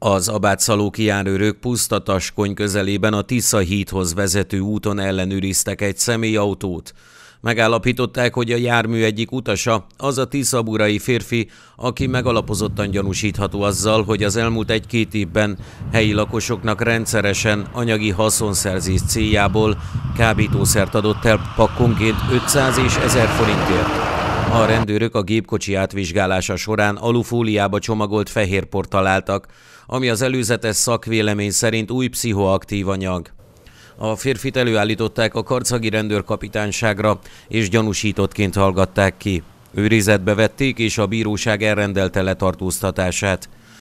Az abátszalóki járőrök pusztataskony közelében a Tisza híthoz vezető úton ellenőriztek egy személyautót. Megállapították, hogy a jármű egyik utasa az a tiszaburai férfi, aki megalapozottan gyanúsítható azzal, hogy az elmúlt egy-két évben helyi lakosoknak rendszeresen anyagi haszonszerzés céljából kábítószert adott el pakkonként 500 és 1000 forintért. A rendőrök a gépkocsi átvizsgálása során alufóliába csomagolt fehérport találtak, ami az előzetes szakvélemény szerint új pszichoaktív anyag. A férfit előállították a karcagi rendőrkapitányságra, és gyanúsítottként hallgatták ki. Őrizetbe vették, és a bíróság elrendelte letartóztatását.